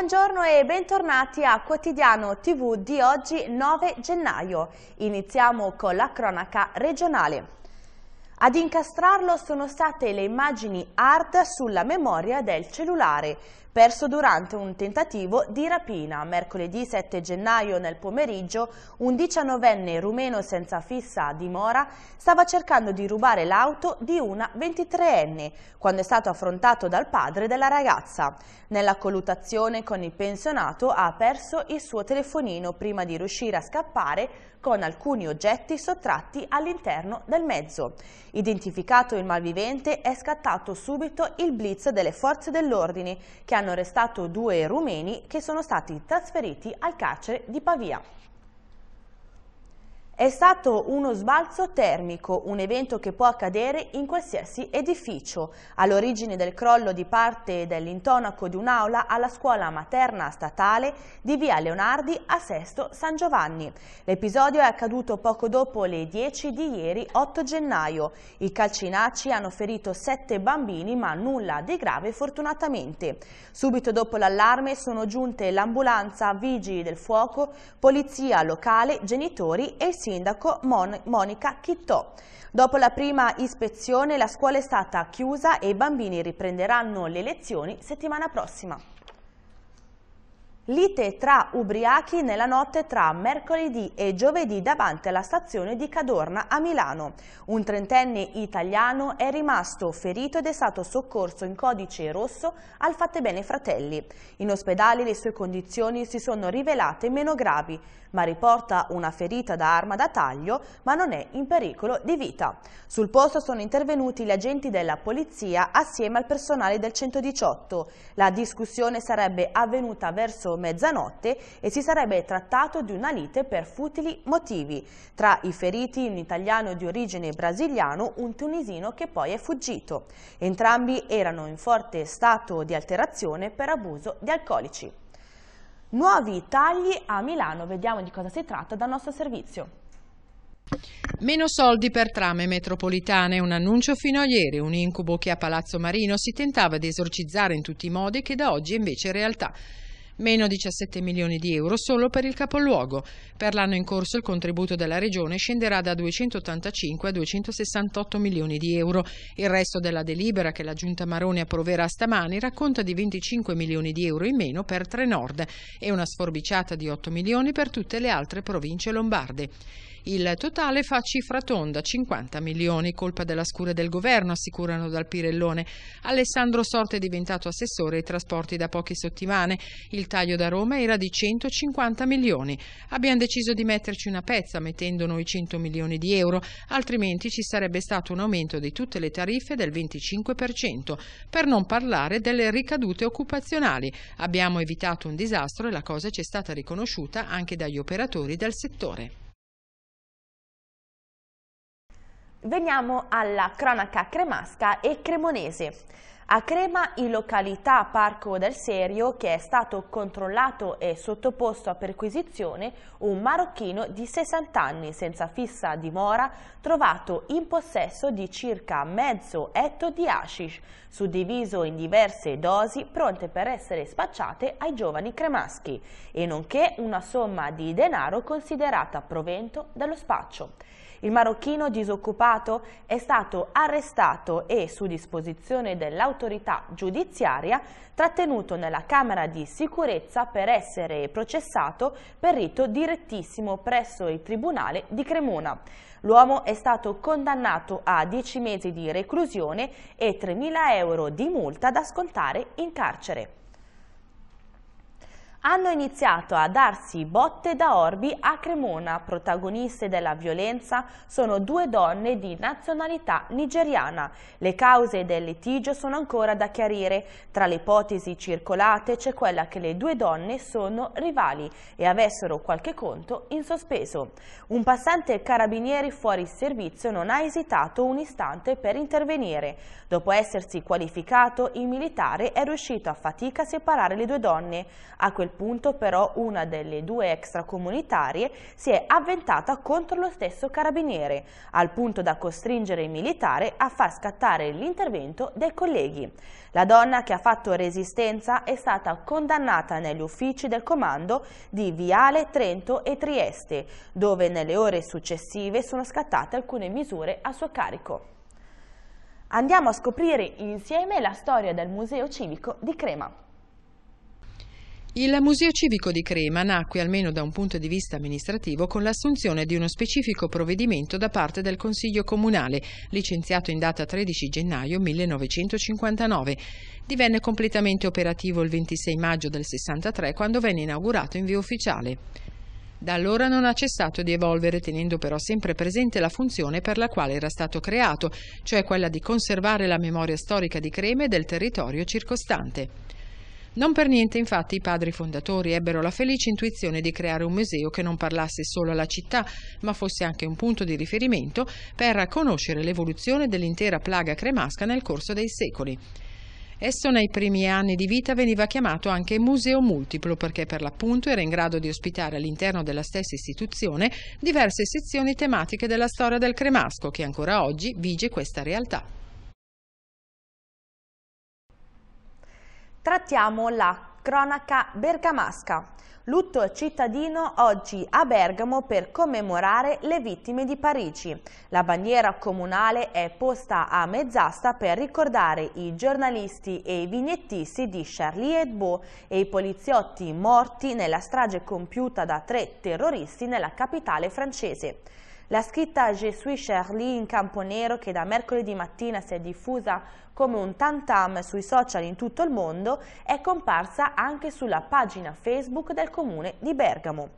Buongiorno e bentornati a Quotidiano TV di oggi 9 gennaio. Iniziamo con la cronaca regionale. Ad incastrarlo sono state le immagini art sulla memoria del cellulare, perso durante un tentativo di rapina. Mercoledì 7 gennaio nel pomeriggio un 19enne rumeno senza fissa dimora stava cercando di rubare l'auto di una 23enne quando è stato affrontato dal padre della ragazza. Nella colluttazione con il pensionato ha perso il suo telefonino prima di riuscire a scappare con alcuni oggetti sottratti all'interno del mezzo. Identificato il malvivente è scattato subito il blitz delle forze dell'ordine che hanno arrestato due rumeni che sono stati trasferiti al carcere di Pavia. È stato uno sbalzo termico, un evento che può accadere in qualsiasi edificio. All'origine del crollo di parte dell'intonaco di un'aula alla scuola materna statale di via Leonardi a Sesto San Giovanni. L'episodio è accaduto poco dopo le 10 di ieri 8 gennaio. I calcinacci hanno ferito sette bambini ma nulla di grave fortunatamente. Subito dopo l'allarme sono giunte l'ambulanza, vigili del fuoco, polizia locale, genitori e il sindaco Mon Monica Chittò. Dopo la prima ispezione la scuola è stata chiusa e i bambini riprenderanno le lezioni settimana prossima. Lite tra ubriachi nella notte tra mercoledì e giovedì davanti alla stazione di Cadorna a Milano. Un trentenne italiano è rimasto ferito ed è stato soccorso in codice rosso al Fattebene Fratelli. In ospedale le sue condizioni si sono rivelate meno gravi, ma riporta una ferita da arma da taglio, ma non è in pericolo di vita. Sul posto sono intervenuti gli agenti della polizia assieme al personale del 118. La discussione sarebbe avvenuta verso mezzanotte e si sarebbe trattato di una lite per futili motivi. Tra i feriti un italiano di origine brasiliano, un tunisino che poi è fuggito. Entrambi erano in forte stato di alterazione per abuso di alcolici. Nuovi tagli a Milano, vediamo di cosa si tratta dal nostro servizio. Meno soldi per trame metropolitane, un annuncio fino a ieri, un incubo che a Palazzo Marino si tentava di esorcizzare in tutti i modi che da oggi è invece realtà meno 17 milioni di euro solo per il capoluogo. Per l'anno in corso il contributo della Regione scenderà da 285 a 268 milioni di euro. Il resto della delibera che la Giunta Maroni approverà stamani racconta di 25 milioni di euro in meno per Trenord e una sforbiciata di 8 milioni per tutte le altre province lombarde. Il totale fa cifra tonda, 50 milioni, colpa della scure del governo, assicurano dal Pirellone. Alessandro Sorte è diventato assessore ai trasporti da poche settimane. Il taglio da Roma era di 150 milioni. Abbiamo deciso di metterci una pezza mettendo noi 100 milioni di euro, altrimenti ci sarebbe stato un aumento di tutte le tariffe del 25%, per non parlare delle ricadute occupazionali. Abbiamo evitato un disastro e la cosa ci è stata riconosciuta anche dagli operatori del settore. Veniamo alla cronaca cremasca e cremonese. A Crema in località Parco del Serio che è stato controllato e sottoposto a perquisizione un marocchino di 60 anni senza fissa dimora trovato in possesso di circa mezzo etto di hashish suddiviso in diverse dosi pronte per essere spacciate ai giovani cremaschi e nonché una somma di denaro considerata provento dello spaccio. Il marocchino disoccupato è stato arrestato e, su disposizione dell'autorità giudiziaria, trattenuto nella Camera di Sicurezza per essere processato per rito direttissimo presso il Tribunale di Cremona. L'uomo è stato condannato a 10 mesi di reclusione e 3.000 euro di multa da scontare in carcere hanno iniziato a darsi botte da orbi a Cremona. Protagoniste della violenza sono due donne di nazionalità nigeriana. Le cause del litigio sono ancora da chiarire. Tra le ipotesi circolate c'è quella che le due donne sono rivali e avessero qualche conto in sospeso. Un passante carabinieri fuori servizio non ha esitato un istante per intervenire. Dopo essersi qualificato, il militare è riuscito a fatica a separare le due donne. A quel quel punto però una delle due extracomunitarie si è avventata contro lo stesso carabiniere, al punto da costringere il militare a far scattare l'intervento dei colleghi. La donna che ha fatto resistenza è stata condannata negli uffici del comando di Viale, Trento e Trieste, dove nelle ore successive sono scattate alcune misure a suo carico. Andiamo a scoprire insieme la storia del Museo Civico di Crema. Il Museo Civico di Crema nacque, almeno da un punto di vista amministrativo, con l'assunzione di uno specifico provvedimento da parte del Consiglio Comunale, licenziato in data 13 gennaio 1959. Divenne completamente operativo il 26 maggio del 63, quando venne inaugurato in via ufficiale. Da allora non ha cessato di evolvere, tenendo però sempre presente la funzione per la quale era stato creato, cioè quella di conservare la memoria storica di Crema e del territorio circostante. Non per niente, infatti, i padri fondatori ebbero la felice intuizione di creare un museo che non parlasse solo alla città, ma fosse anche un punto di riferimento per conoscere l'evoluzione dell'intera plaga cremasca nel corso dei secoli. Esso nei primi anni di vita veniva chiamato anche museo multiplo perché per l'appunto era in grado di ospitare all'interno della stessa istituzione diverse sezioni tematiche della storia del cremasco che ancora oggi vige questa realtà. Trattiamo la cronaca bergamasca. Lutto cittadino oggi a Bergamo per commemorare le vittime di Parigi. La bandiera comunale è posta a mezz'asta per ricordare i giornalisti e i vignettisti di Charlie Hebdo e i poliziotti morti nella strage compiuta da tre terroristi nella capitale francese. La scritta Je suis Charlie in campo nero che da mercoledì mattina si è diffusa come un tantam sui social in tutto il mondo è comparsa anche sulla pagina Facebook del comune di Bergamo.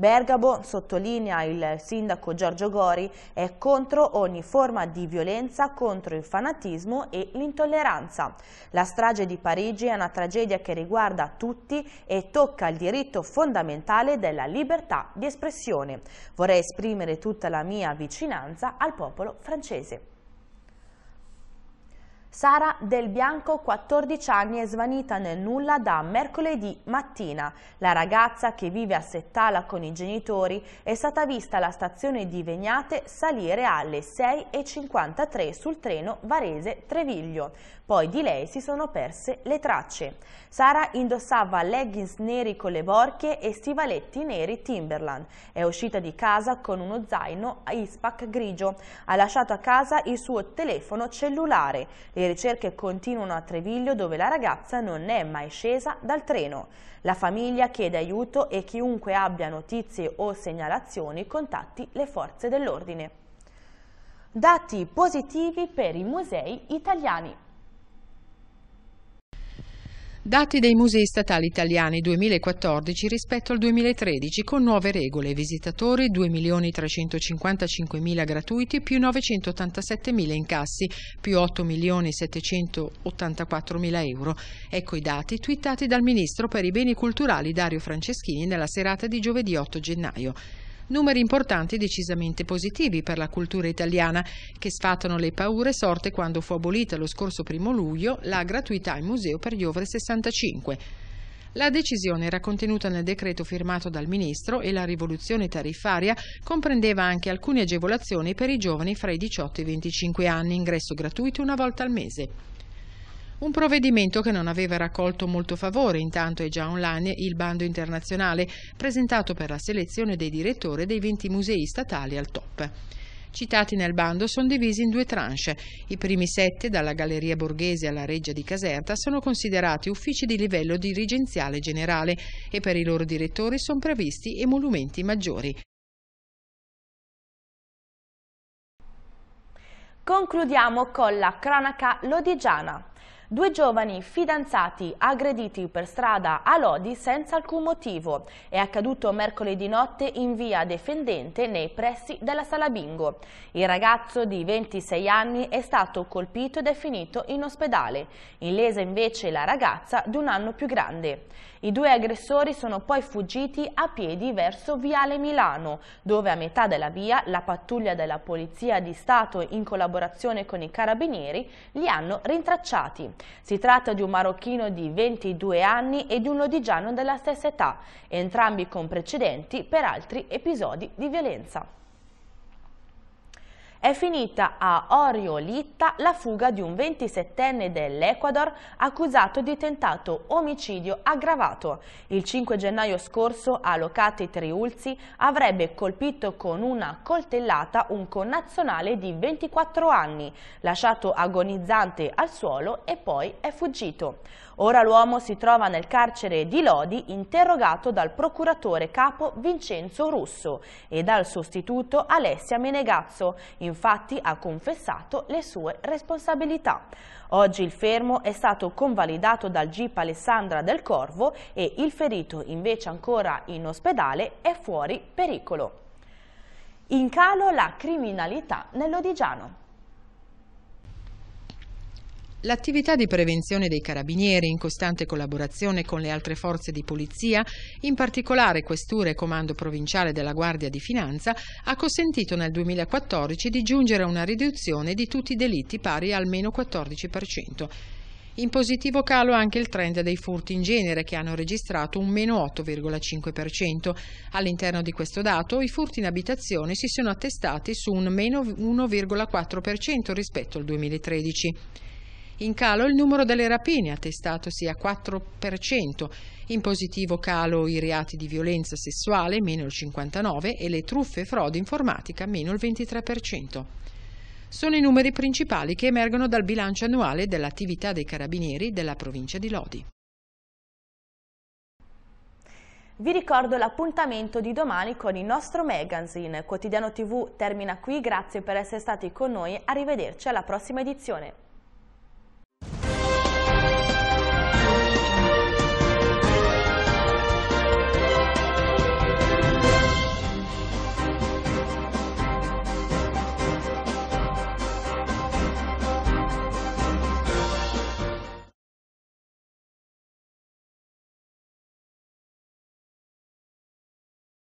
Bergamo, sottolinea il sindaco Giorgio Gori, è contro ogni forma di violenza, contro il fanatismo e l'intolleranza. La strage di Parigi è una tragedia che riguarda tutti e tocca il diritto fondamentale della libertà di espressione. Vorrei esprimere tutta la mia vicinanza al popolo francese. Sara Del Bianco, 14 anni, è svanita nel nulla da mercoledì mattina. La ragazza, che vive a Settala con i genitori, è stata vista alla stazione di Vegnate salire alle 6.53 sul treno Varese-Treviglio. Poi di lei si sono perse le tracce. Sara indossava leggings neri con le borchie e stivaletti neri Timberland. È uscita di casa con uno zaino a Ispac grigio. Ha lasciato a casa il suo telefono cellulare. Le ricerche continuano a Treviglio dove la ragazza non è mai scesa dal treno. La famiglia chiede aiuto e chiunque abbia notizie o segnalazioni contatti le forze dell'ordine. Dati positivi per i musei italiani. Dati dei musei statali italiani 2014 rispetto al 2013 con nuove regole, visitatori 2.355.000 gratuiti più 987.000 incassi più 8.784.000 euro. Ecco i dati twittati dal Ministro per i Beni Culturali Dario Franceschini nella serata di giovedì 8 gennaio. Numeri importanti decisamente positivi per la cultura italiana, che sfatano le paure sorte quando fu abolita lo scorso primo luglio la gratuità al museo per gli over 65. La decisione era contenuta nel decreto firmato dal ministro e la rivoluzione tariffaria comprendeva anche alcune agevolazioni per i giovani fra i 18 e i 25 anni, ingresso gratuito una volta al mese. Un provvedimento che non aveva raccolto molto favore, intanto è già online il bando internazionale presentato per la selezione dei direttori dei 20 musei statali al top citati nel bando sono divisi in due tranche. I primi sette, dalla Galleria Borghese alla Reggia di Caserta, sono considerati uffici di livello dirigenziale generale e per i loro direttori sono previsti emolumenti maggiori. Concludiamo con la cronaca lodigiana. Due giovani fidanzati aggrediti per strada a Lodi senza alcun motivo. È accaduto mercoledì notte in via Defendente nei pressi della sala bingo. Il ragazzo di 26 anni è stato colpito ed è finito in ospedale. Illesa invece la ragazza di un anno più grande. I due aggressori sono poi fuggiti a piedi verso Viale Milano, dove a metà della via la pattuglia della Polizia di Stato in collaborazione con i carabinieri li hanno rintracciati. Si tratta di un marocchino di 22 anni e di un lodigiano della stessa età, entrambi con precedenti per altri episodi di violenza. È finita a Oriolitta la fuga di un 27enne dell'Ecuador accusato di tentato omicidio aggravato. Il 5 gennaio scorso a Locate Triulzi avrebbe colpito con una coltellata un connazionale di 24 anni, lasciato agonizzante al suolo e poi è fuggito. Ora l'uomo si trova nel carcere di Lodi interrogato dal procuratore capo Vincenzo Russo e dal sostituto Alessia Menegazzo infatti ha confessato le sue responsabilità. Oggi il fermo è stato convalidato dal GIP Alessandra del Corvo e il ferito, invece ancora in ospedale, è fuori pericolo. In calo la criminalità nell'Odigiano. L'attività di prevenzione dei carabinieri in costante collaborazione con le altre forze di polizia, in particolare Questura e comando provinciale della Guardia di Finanza, ha consentito nel 2014 di giungere a una riduzione di tutti i delitti pari al meno 14%. In positivo calo anche il trend dei furti in genere che hanno registrato un meno 8,5%. All'interno di questo dato i furti in abitazione si sono attestati su un meno 1,4% rispetto al 2013. In calo il numero delle rapine, attestatosi a 4%, in positivo calo i reati di violenza sessuale, meno il 59%, e le truffe e frode informatica, meno il 23%. Sono i numeri principali che emergono dal bilancio annuale dell'attività dei carabinieri della provincia di Lodi. Vi ricordo l'appuntamento di domani con il nostro magazine. Quotidiano TV termina qui, grazie per essere stati con noi, arrivederci alla prossima edizione.